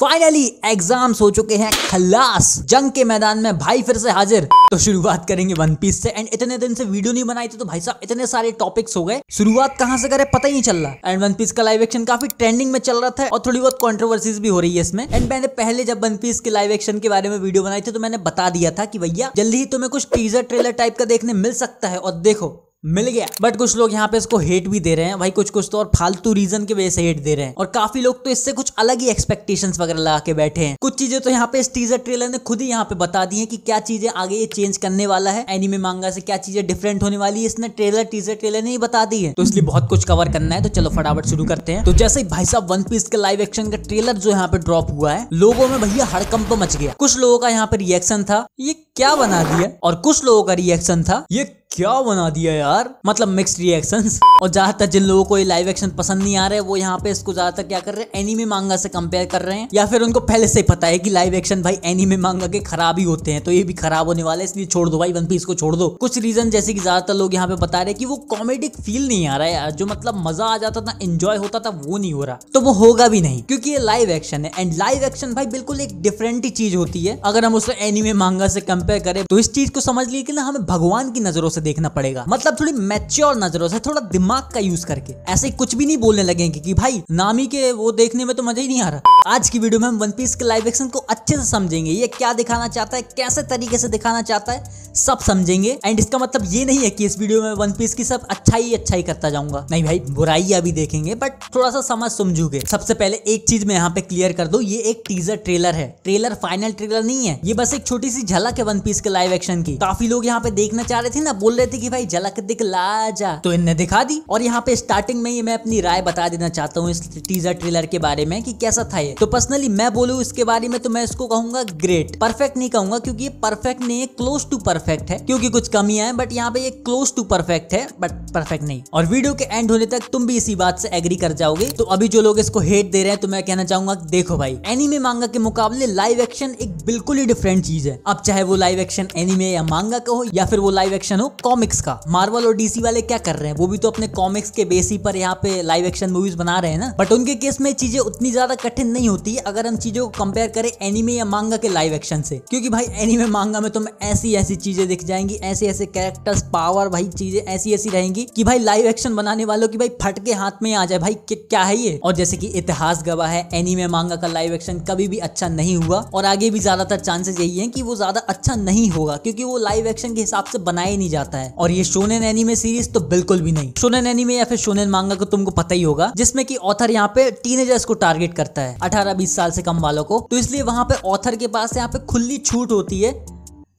finally exams हो चुके हैं खलास जंग के मैदान में भाई फिर से हाजिर तो शुरुआत करेंगे वन पीस से एंड इतने दिन से वीडियो नहीं बनाई थी तो भाई साहब इतने सारे टॉपिक्स हो गए शुरुआत कहां से करें पता ही नहीं चल रहा एंड वन पीस का लाइव एक्शन काफी ट्रेंडिंग में चल रहा था और थोड़ी बहुत कॉन्ट्रोवर्सीज भी हो रही है इसमें एंड मैंने पहले जब वन पीस के लाइव एक्शन के बारे में वीडियो बनाई थी तो मैंने बता दिया था कि भैया जल्दी ही तुम्हें कुछ टीजर ट्रेलर टाइप का देखने मिल सकता है और देखो मिल गया बट कुछ लोग यहाँ पे इसको हेट भी दे रहे हैं भाई कुछ कुछ तो और फालतू रीजन की वजह से हेट दे रहे हैं और काफी लोग तो इससे कुछ अलग ही एक्सपेक्टेशन वगैरह लगा के बैठे हैं कुछ चीजें तो यहाँ पे इस टीजर ट्रेलर ने खुद ही यहाँ पे बता दी है कि क्या चीजें आगे ये चेंज करने वाला है एनिमे मांगा से क्या चीजें डिफरेंट होने वाली है इसने ट्रेलर टीजर ट्रेलर ने ही बता दी है तो इसलिए बहुत कुछ कवर करना है तो चलो फटाफट शुरू करते हैं तो जैसे भाई साहब वन पीस के लाइव एक्शन का ट्रेलर जो यहाँ पे ड्रॉप हुआ है लोगों में भैया हड़कंप तो मच गया कुछ लोगों का यहाँ पे रिएक्शन था ये क्या बना दिया और कुछ लोगों का रिएक्शन था ये क्या बना दिया यार मतलब मिक्स रिएक्शन और ज्यादातर जिन लोगों को ये लाइव एक्शन पसंद नहीं आ रहे वो यहाँ पे इसको ज्यादातर क्या कर रहे हैं एनिमे मांगा से कंपेयर कर रहे हैं या फिर उनको पहले से पता है कि लाइव एक्शन भाई एनिमे मांगा के खराब ही होते हैं तो ये भी खराब होने वाले इसलिए छोड़ दो भाई वन पीस को छोड़ दो कुछ रीजन जैसे कि ज्यादातर लोग यहाँ पे बता रहे कि वो कॉमेडिक फील नहीं आ रहा है जो मतलब मजा आ जाता था एंजॉय होता था वो नहीं हो रहा तो वो होगा भी नहीं क्योंकि ये लाइव एक्शन है एंड लाइव एक्शन भाई बिल्कुल एक डिफरेंट ही चीज होती है अगर हम उसको एनिमे मांगा से कंपेयर करें तो इस चीज को समझ लिए कि ना हमें भगवान की नजरों से देखना पड़ेगा मतलब थोड़ी मेच्योर नजरों से थोड़ा दिमाग का यूज करके ऐसे कुछ भी नहीं बोलने लगेंगे कि भाई नामी के वो देखने में तो मजा ही नहीं आ रहा आज की वीडियो में हम वन पीस के लाइव एक्शन को अच्छे से समझेंगे ये क्या दिखाना चाहता है कैसे तरीके से दिखाना चाहता है सब समझेंगे एंड इसका मतलब ये नहीं है कि इस वीडियो में वन पीस की सब अच्छा ही अच्छा ही करता जाऊंगा नहीं भाई बुराई अभी देखेंगे बट थोड़ा सा समझ समझूंगे सबसे पहले एक चीज मैं यहाँ पे क्लियर कर दू ये एक टीजर ट्रेलर है ट्रेलर फाइनल ट्रेलर नहीं है ये बस एक छोटी सी झलक है वन पीस के लाइव एक्शन की काफी लोग यहाँ पे देखना चाह रहे थे ना बोल बोल रहे थे कि भाई झलक दिखला जा तो इनने दिखा दी और यहाँ पे स्टार्टिंग में ही मैं अपनी राय बता देना चाहता हूँ इस टीजर ट्रेलर के बारे में कि कैसा था ये तो पर्सनली मैं बोलू इसके बारे में तो मैं इसको कहूंगा ग्रेट परफेक्ट नहीं कहूंगा क्योंकि ये परफेक्ट नहीं है क्लोज टू परफेक्ट है क्योंकि कुछ कमियां हैं बट यहाँ पे ये क्लोज टू परफेक्ट है बट परफेक्ट नहीं और वीडियो के एंड होने तक तुम भी इसी बात से एग्री कर जाओगे तो अभी जो लोग इसको हेट दे रहे हैं तो मैं कहना चाहूंगा देखो भाई एनिमे मांगा के मुकाबले लाइव एक्शन एक बिल्कुल ही डिफरेंट चीज है अब चाहे वो लाइव एक्शन एनिमे या मांगा का हो या फिर वो लाइव एक्शन हो कॉमिक्स का मार्वल और डीसी वाले क्या कर रहे हैं वो भी तो अपने कॉमिक्स के बेसी पर यहाँ पे लाइव एक्शन मूवीज बना रहे हैं ना बट उनके केस में चीजें उतनी ज्यादा कठिन नहीं होती अगर हम चीजों को कंपेयर करें एनिमे या मांगा के लाइव एक्शन से क्योंकि भाई एनिमे मांगा में तुम ऐसी ऐसी चीजें दिख जाएंगी ऐसे ऐसे कैरेक्टर्स पावर भाई चीजें ऐसी ऐसी रहेंगी कि भाई लाइव एक्शन बनाने वालों की भाई फट के हाथ में आ जाए भाई क्या है ये और जैसे की इतिहास गवाह है एनिमे मांगा का लाइव एक्शन कभी भी अच्छा नहीं हुआ और आगे भी ज्यादातर चांसेस यही है कि वो ज्यादा अच्छा नहीं होगा क्योंकि वो लाइव एक्शन के हिसाब से बनाया नहीं जाता जाता है और ये शोनेन एनीमे सीरीज तो बिल्कुल भी नहीं शोनेन एनिमे या फिर शोनेन मांगा को तुमको पता ही होगा जिसमें की ऑथर यहाँ पे टीनेजर्स को टारगेट करता है अठारह बीस साल से कम वालों को तो इसलिए वहाँ पे ऑथर के पास यहाँ पे खुली छूट होती है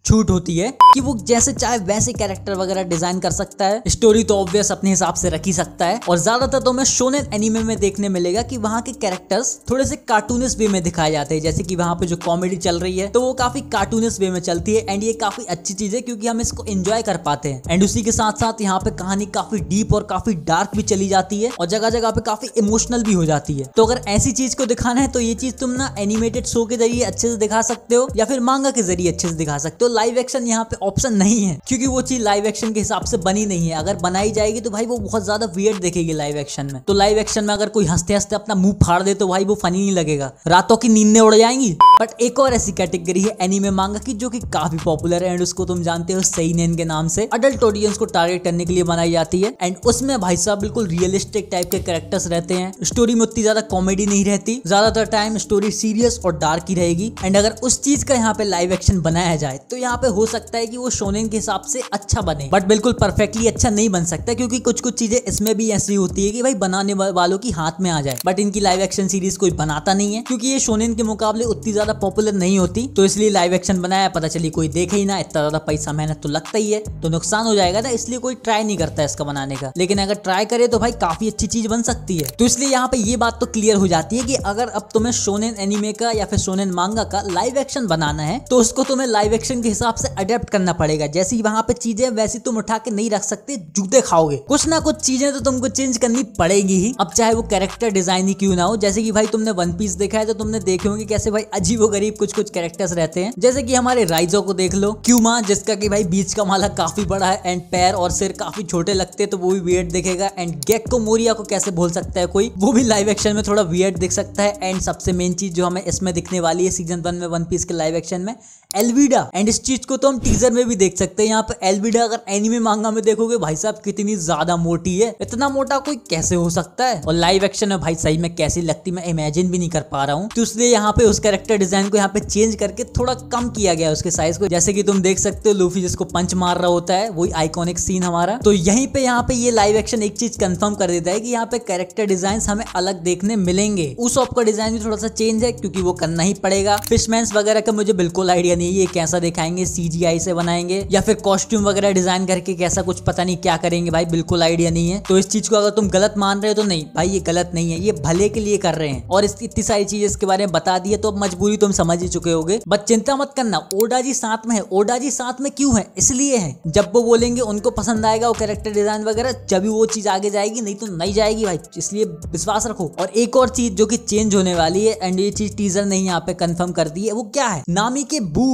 छूट होती है कि वो जैसे चाहे वैसे कैरेक्टर वगैरह डिजाइन कर सकता है स्टोरी तो ऑब्वियस अपने हिसाब से रख ही सकता है और ज्यादातर तो हमें शोनेन एनिमे में देखने मिलेगा कि वहाँ के कैरेक्टर्स थोड़े से कार्टूनिस वे में दिखाए जाते हैं जैसे कि वहाँ पे जो कॉमेडी चल रही है तो वो काफी कार्टूनिस वे में चलती है एंड ये काफी अच्छी चीज है क्योंकि हम इसको एंजॉय कर पाते हैं एंड उसी के साथ साथ यहाँ पे कहानी काफी डीप और काफी डार्क भी चली जाती है और जगह जगह पे काफी इमोशनल भी हो जाती है तो अगर ऐसी चीज को दिखाना है तो ये चीज तुम ना एनिमेटेड शो के जरिए अच्छे से दिखा सकते हो या फिर मांगा के जरिए अच्छे से दिखा सकते हो लाइव एक्शन यहाँ पे ऑप्शन नहीं है क्योंकि वो चीज लाइव एक्शन के हिसाब से बनी नहीं है अगर बनाई जाएगी तो भाई वो बहुत ज्यादा वियर्ड देखेगी लाइव एक्शन में तो लाइव एक्शन में अगर कोई हंसते हंसते अपना मुंह फाड़ दे तो भाई वो फनी नहीं लगेगा रातों की नींदें उड़ जाएंगी बट एक और ऐसी कैटेगरी है एनिमे मांगा की जो की काफी पॉपुलर है एंड उसको तुम जानते हो सही नैन के नाम से अडल्ट ऑडियंस को टारगेट करने के लिए बनाई जाती है एंड उसमें भाई साहब बिल्कुल रियलिस्टिक टाइप के कैरेक्टर्स रहते हैं स्टोरी में उतनी ज्यादा कॉमेडी नहीं रहती ज्यादातर टाइम स्टोरी सीरियस और डार्क ही रहेगी एंड अगर उस चीज का यहाँ पे लाइव एक्शन बनाया जाए तो यहाँ पे हो सकता है कि वो शोनेन के हिसाब से अच्छा बने बट बिल्कुल परफेक्टली अच्छा नहीं बन सकता क्योंकि कुछ कुछ चीजें इसमें भी ऐसी होती है कि भाई बनाने वालों की हाथ में आ जाए बट इनकी लाइव एक्शन सीरीज कोई बनाता नहीं है क्योंकि ये शोनेन के मुकाबले उतनी ज्यादा पॉपुलर नहीं होती तो इसलिए लाइव एक्शन बनाया पता चली कोई देखे ही ना इतना ज्यादा पैसा मेहनत तो लगता ही है तो नुकसान हो जाएगा ना इसलिए कोई ट्राई नहीं करता इसका बनाने का लेकिन अगर ट्राई करे तो भाई काफी अच्छी चीज बन सकती है तो इसलिए यहाँ पे ये बात तो क्लियर हो जाती है कि अगर अब तुम्हें शोनेन एनिमे का या फिर शोनेन मांगा का लाइव एक्शन बनाना है तो उसको तुम्हें लाइव एक्शन के हिसाब से अडेप्ट करना पड़ेगा जैसी वहाँ पे चीजें वैसी तुम उठा के नहीं रख सकते जूते खाओगे कुछ ना कुछ चीजें तो तुमको चेंज करनी पड़ेगी ही अब चाहे वो कैरेक्टर डिजाइन ही क्यों ना हो जैसे कि भाई तुमने वन पीस देखा है तो तुमने देखे होंगे कैसे भाई अजीब व गरीब कुछ कुछ कैरेक्टर्स रहते हैं जैसे कि हमारे राइजो को देख लो क्यूमा जिसका कि भाई बीच का माला काफी बड़ा है एंड पैर और सिर काफी छोटे लगते हैं तो वो भी वियर्ड दिखेगा एंड गेक्को मोरिया को कैसे भूल सकता है कोई वो भी लाइव एक्शन में थोड़ा वियर्ड दिख सकता है एंड सबसे मेन चीज जो हमें इसमें दिखने वाली है सीजन वन में वन पीस के लाइव एक्शन में एलविडा एंड इस चीज़ को तो हम टीजर में भी देख सकते हैं यहाँ पर एलबीडा अगर एनिमे मांगा में देखोगे भाई साहब कितनी ज्यादा मोटी है इतना मोटा कोई कैसे हो सकता है और लाइव एक्शन में भाई सही में कैसी लगती मैं इमेजिन भी नहीं कर पा रहा हूँ तो इसलिए यहाँ पे उस कैरेक्टर डिजाइन को यहाँ पे चेंज करके थोड़ा कम किया गया उसके साइज को जैसे कि तुम देख सकते हो लूफी जिसको पंच मार रहा होता है वही आइकॉनिक सीन हमारा तो यहीं पे यहाँ पे ये लाइव एक्शन एक चीज कंफर्म कर देता है कि यहाँ पे कैरेक्टर डिजाइन हमें अलग देखने मिलेंगे उस ऑप का डिजाइन भी थोड़ा सा चेंज है क्योंकि वो करना ही पड़ेगा फिशमैन वगैरह का मुझे बिल्कुल आइडिया नहीं है ये कैसा देखा दिखाएंगे सीजीआई से बनाएंगे या फिर कॉस्ट्यूम वगैरह डिजाइन करके कैसा कुछ पता नहीं क्या करेंगे भाई बिल्कुल आइडिया नहीं है तो इस चीज को अगर तुम गलत मान रहे हो तो नहीं भाई ये गलत नहीं है ये भले के लिए कर रहे हैं और इतनी सारी चीज इसके बारे में बता दी है तो अब मजबूरी तुम समझ ही चुके होगे बट चिंता मत करना ओडा जी साथ में है ओडा जी साथ में क्यों है इसलिए है जब वो बोलेंगे उनको पसंद आएगा वो कैरेक्टर डिजाइन वगैरह जब वो चीज आगे जाएगी नहीं तो नहीं जाएगी भाई इसलिए विश्वास रखो और एक और चीज जो की चेंज होने वाली है एंड ये चीज टीजर ने यहाँ पे कंफर्म कर दी है वो क्या है नामी के बू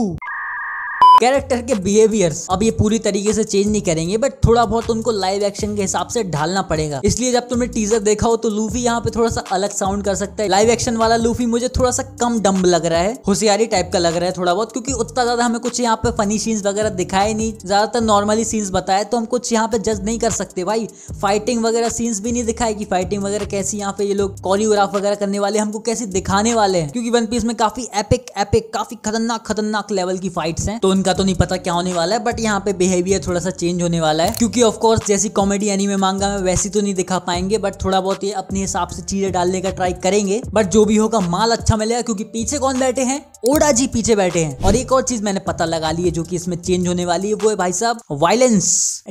कैरेक्टर के बिहेवियर्स अब ये पूरी तरीके से चेंज नहीं करेंगे बट थोड़ा बहुत उनको लाइव एक्शन के हिसाब से ढालना पड़ेगा इसलिए जब तुमने टीजर देखा हो तो लूफी यहाँ पे थोड़ा सा अलग साउंड कर सकता है लाइव एक्शन वाला लूफी मुझे थोड़ा सा कम डम्ब लग रहा है होशियारी टाइप का लग रहा है थोड़ा बहुत क्योंकि उतना ज्यादा हमें कुछ यहाँ पे फनी सीन्स वगैरह दिखाए नहीं ज्यादातर नॉर्मली सीन्स बताए तो हम कुछ यहाँ पे जज नहीं कर सकते भाई फाइटिंग वगैरह सीन्स भी नहीं दिखाए कि फाइटिंग वगैरह कैसी यहाँ पे ये लोग कोरियोग्राफ वगैरह करने वाले हमको कैसे दिखाने वाले हैं क्योंकि वन पीस में काफी एपिक एपिक काफी खतरनाक खतरनाक लेवल की फाइट्स हैं तो उनका का तो नहीं पता क्या होने वाला है बट यहाँ पे बिहेवियर थोड़ा सा चेंज होने वाला है क्योंकि ऑफकोर्स जैसी कॉमेडी एनिमे मांगा में वैसी तो नहीं दिखा पाएंगे बट थोड़ा बहुत ये अपने हिसाब से चीजें डालने का ट्राई करेंगे बट जो भी होगा माल अच्छा मिलेगा क्योंकि पीछे कौन बैठे हैं ओडा जी पीछे बैठे हैं और एक और चीज मैंने पता लगा ली है जो कि इसमें चेंज होने वाली है वो है भाई साहब वायलेंस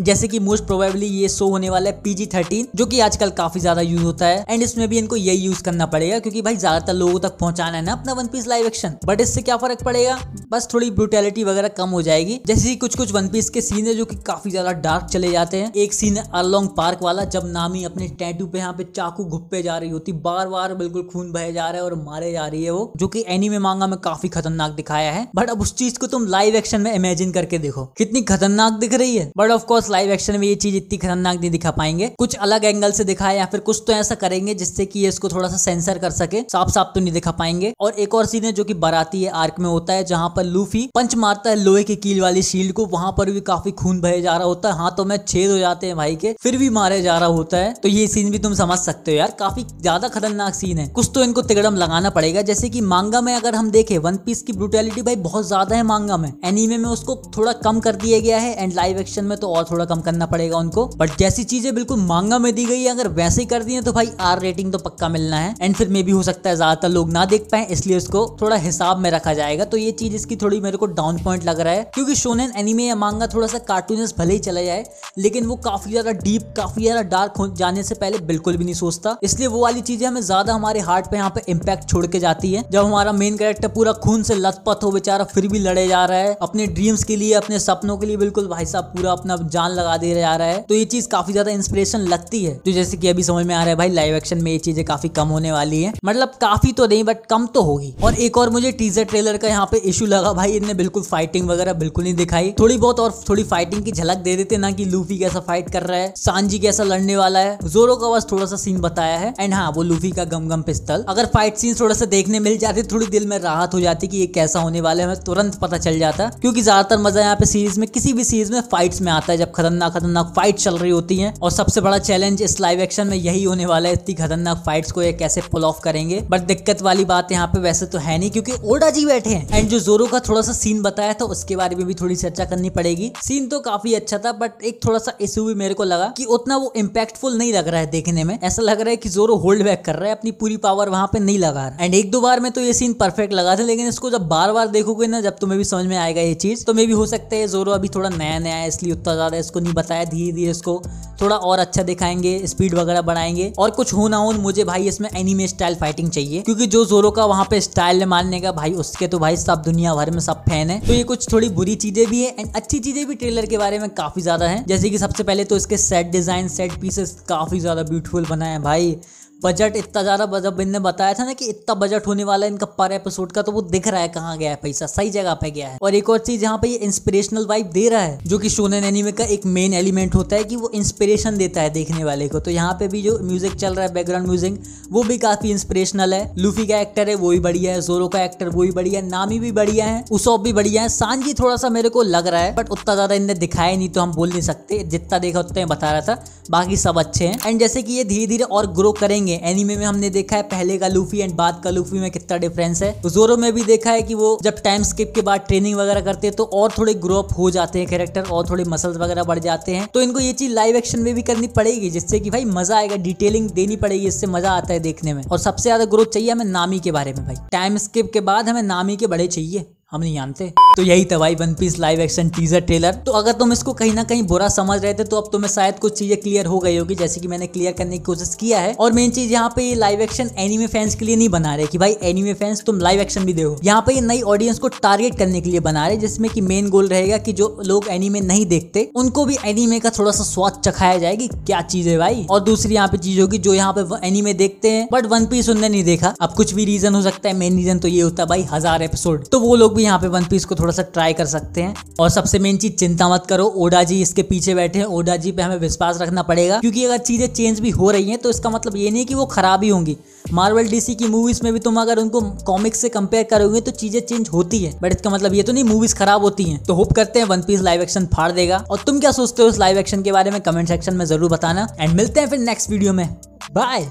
जैसे कि मोस्ट प्रोबेबली ये शो होने वाला है पीजी थर्टीन जो कि आजकल काफी ज्यादा यूज होता है एंड इसमें भी इनको यही यूज करना पड़ेगा क्योंकि भाई ज्यादातर लोगों तक पहुंचाना है ना अपना One Piece live action but इससे क्या फर्क पड़ेगा बस थोड़ी ब्रुटेलिटी वगैरह कम खत्म हो जाएगी जैसे ही कुछ कुछ वन पीस के सीन है जो कि काफी ज्यादा डार्क चले जाते हैं एक सीन है अलोंग पार्क वाला जब नामी अपने टैटू पे यहाँ पे चाकू घुप्पे जा रही होती बार बार बिल्कुल खून बहे जा रहा है और मारे जा रही है वो जो की एनीमे मांगा में काफी खतरनाक दिखाया है बट अब उस चीज को तुम लाइव एक्शन में इमेजिन करके देखो कितनी खतरनाक दिख रही है बट ऑफकोर्स लाइव एक्शन में ये चीज इतनी खतरनाक नहीं दिखा पाएंगे कुछ अलग एंगल से दिखाया या फिर कुछ तो ऐसा करेंगे जिससे कि ये इसको थोड़ा सा सेंसर कर सके साफ साफ तो नहीं दिखा पाएंगे और एक और सीन है जो की बराती है आर्क में होता है जहाँ पर लूफी पंच मारता है लोहे लोहे के कील वाली शील्ड को वहां पर भी काफी खून भरे जा रहा होता है हाथों तो में छेद हो जाते हैं भाई के फिर भी मारे जा रहा होता है तो ये सीन भी तुम समझ सकते हो यार काफी ज्यादा खतरनाक सीन है कुछ तो इनको तिगड़म लगाना पड़ेगा जैसे की मांगा में अगर हम देखे वन पीस की ब्रुटेलिटी भाई बहुत ज्यादा है मांगा में एनिमे में उसको थोड़ा कम कर दिया गया है एंड लाइव एक्शन में तो और थोड़ा कम करना पड़ेगा उनको बट जैसी चीजें बिल्कुल मांगा में दी गई है अगर वैसे ही कर दी है तो भाई आर रेटिंग तो पक्का मिलना है एंड फिर मे भी हो सकता है ज्यादातर लोग ना देख पाए इसलिए उसको थोड़ा हिसाब में रखा जाएगा तो ये चीज इसकी थोड़ी मेरे को डाउन पॉइंट लग रहा है क्योंकि शोनेन एनिमे या मांगा थोड़ा सा कार्टूनस भले ही चला जाए लेकिन वो काफी ज्यादा डीप काफी ज्यादा डार्क जाने से पहले बिल्कुल भी नहीं सोचता इसलिए वो वाली चीजें हमें ज्यादा हमारे हार्ट पे यहाँ पे इम्पैक्ट छोड़ के जाती है जब हमारा मेन कैरेक्टर पूरा खून से लथपथ हो बेचारा फिर भी लड़े जा रहा है अपने ड्रीम्स के लिए अपने सपनों के लिए बिल्कुल भाई साहब पूरा अपना जान लगा दे जा रहा है तो ये चीज काफी ज्यादा इंस्पिरेशन लगती है तो जैसे कि अभी समझ में आ रहा है भाई लाइव एक्शन में ये चीजें काफी कम होने वाली है मतलब काफी तो नहीं बट कम तो होगी और एक और मुझे टीजर ट्रेलर का यहाँ पे इशू लगा भाई इनने बिल्कुल फाइटिंग वगैरह बिल्कुल नहीं दिखाई थोड़ी बहुत और थोड़ी फाइटिंग की झलक दे देते ना कि लूफी कैसा फाइट कर रहा है सांजी कैसा लड़ने वाला है जोरो का बस थोड़ा सा सीन बताया है एंड हाँ वो लूफी का गम गम पिस्तल अगर फाइट सीन थोड़ा सा देखने मिल जाते थोड़ी दिल में राहत हो जाती कि ये कैसा होने वाला है तुरंत पता चल जाता क्योंकि ज्यादातर मजा यहाँ पे सीरीज में किसी भी सीरीज में फाइट्स में आता है जब खतरनाक खतरनाक फाइट चल रही होती है और सबसे बड़ा चैलेंज इस लाइव एक्शन में यही होने वाला है इतनी खतरनाक फाइट्स को ये कैसे पुल ऑफ करेंगे बट दिक्कत वाली बात यहाँ पे वैसे तो है नहीं क्योंकि ओडा जी बैठे हैं एंड जो जोरो का थोड़ा सा सीन बताया था उसके बारे में भी थोड़ी चर्चा करनी पड़ेगी सीन तो काफी अच्छा था बट एक थोड़ा सा इशू भी मेरे को लगा कि उतना वो इम्पैक्टफुल नहीं लग रहा है देखने में ऐसा लग रहा है कि जोरो होल्ड बैक कर रहा है अपनी पूरी पावर वहां पे नहीं लगा रहा एंड एक दो बार में तो ये सीन परफेक्ट लगा था लेकिन इसको जब बार बार देखोगे ना जब तुम्हें भी समझ में आएगा ये चीज तो मे भी हो सकता है जोरो अभी थोड़ा नया नया है इसलिए उतना ज्यादा इसको नहीं बताया धीरे धीरे इसको थोड़ा और अच्छा दिखाएंगे स्पीड वगैरह बढ़ाएंगे और कुछ हो ना हो मुझे भाई इसमें एनिमे स्टाइल फाइटिंग चाहिए क्योंकि जो जोरो का वहाँ पे स्टाइल है मारने का भाई उसके तो भाई सब दुनिया भर में सब फैन है तो ये कुछ थोड़ी बुरी चीजें भी है एंड अच्छी चीजें भी ट्रेलर के बारे में काफी ज्यादा है जैसे कि सबसे पहले तो इसके सेट डिजाइन सेट पीसेस काफी ज्यादा ब्यूटीफुल बनाए हैं भाई बजट इतना ज़्यादा जब इनने बताया था ना कि इतना बजट होने वाला है इनका पर एपिसोड का तो वो दिख रहा है कहाँ गया है पैसा सही जगह पे गया है और एक और चीज यहाँ पे ये इंस्पिरेशनल वाइब दे रहा है जो कि शोनन एनिमे का एक मेन एलिमेंट होता है कि वो इंस्पिरेशन देता है देखने वाले को तो यहाँ पे भी जो म्यूजिक चल रहा है बैकग्राउंड म्यूजिक वो भी काफी इंस्पिरेशनल है लूफी का एक्टर है वो भी बढ़िया है जोरो का एक्टर वो भी बढ़िया है नामी भी बढ़िया है उस भी बढ़िया है सांझी थोड़ा सा मेरे को लग रहा है बट उतना ज्यादा इनने दिखाया नहीं तो हम बोल नहीं सकते जितना देखा उतना बता रहा था बाकी सब अच्छे हैं एंड जैसे कि ये धीरे धीरे और ग्रो करेंगे देखेंगे एनिमे में हमने देखा है पहले का लूफी एंड बाद का लूफी में कितना डिफरेंस है तो जोरो में भी देखा है कि वो जब टाइम स्किप के बाद ट्रेनिंग वगैरह करते हैं तो और थोड़े ग्रो अप हो जाते हैं कैरेक्टर और थोड़े मसल्स वगैरह बढ़ जाते हैं तो इनको ये चीज लाइव एक्शन में भी करनी पड़ेगी जिससे कि भाई मजा आएगा डिटेलिंग देनी पड़ेगी इससे मजा आता है देखने में और सबसे ज्यादा ग्रोथ चाहिए हमें नामी के बारे में भाई टाइम स्किप के बाद हमें नामी के बड़े चाहिए हम नहीं जानते तो यही था भाई One Piece live action teaser trailer तो अगर तुम इसको कहीं ना कहीं बुरा समझ रहे थे तो अब तुम्हें शायद कुछ चीजें क्लियर हो गई होगी जैसे कि मैंने क्लियर करने की कोशिश किया है और मेन चीज यहाँ पे ये लाइव एक्शन एनिमे फैंस के लिए नहीं बना रहे कि भाई एनिमे फैंस तुम लाइव एक्शन भी देखो यहाँ पे ये नई ऑडियंस को टारगेट करने के लिए बना रहे जिसमें की मेन गोल रहेगा की जो लोग एनिमे नहीं देखते उनको भी एनिमे का थोड़ा सा स्वाद चखाया जाएगी क्या चीज है भाई और दूसरी यहाँ पे चीज होगी जो यहाँ पे एनिमे देखते हैं बट वन पीस उनने नहीं देखा अब कुछ भी रीजन हो सकता है मेन रीजन तो ये होता है भाई हजार एपिसोड तो वो लोग भी यहाँ पे वन पीस को थोड़ा थोड़ा सा ट्राई कर सकते हैं और सबसे मेन चीज चिंता मत करो ओडा जी इसके पीछे बैठे हैं ओडा जी पे हमें विश्वास रखना पड़ेगा क्योंकि अगर चीजें चेंज भी हो रही हैं तो इसका मतलब ये नहीं कि वो खराब ही होंगी मार्वल डीसी की मूवीज में भी तुम अगर उनको कॉमिक्स से कंपेयर करोगे तो चीजें चेंज होती है बट इसका मतलब ये तो नहीं मूवीज खराब होती है तो होप करते हैं वन पीस लाइव एक्शन फाड़ देगा और तुम क्या सोचते हो इस लाइव एक्शन के बारे में कमेंट सेक्शन में जरूर बताना एंड मिलते हैं फिर नेक्स्ट वीडियो में बाय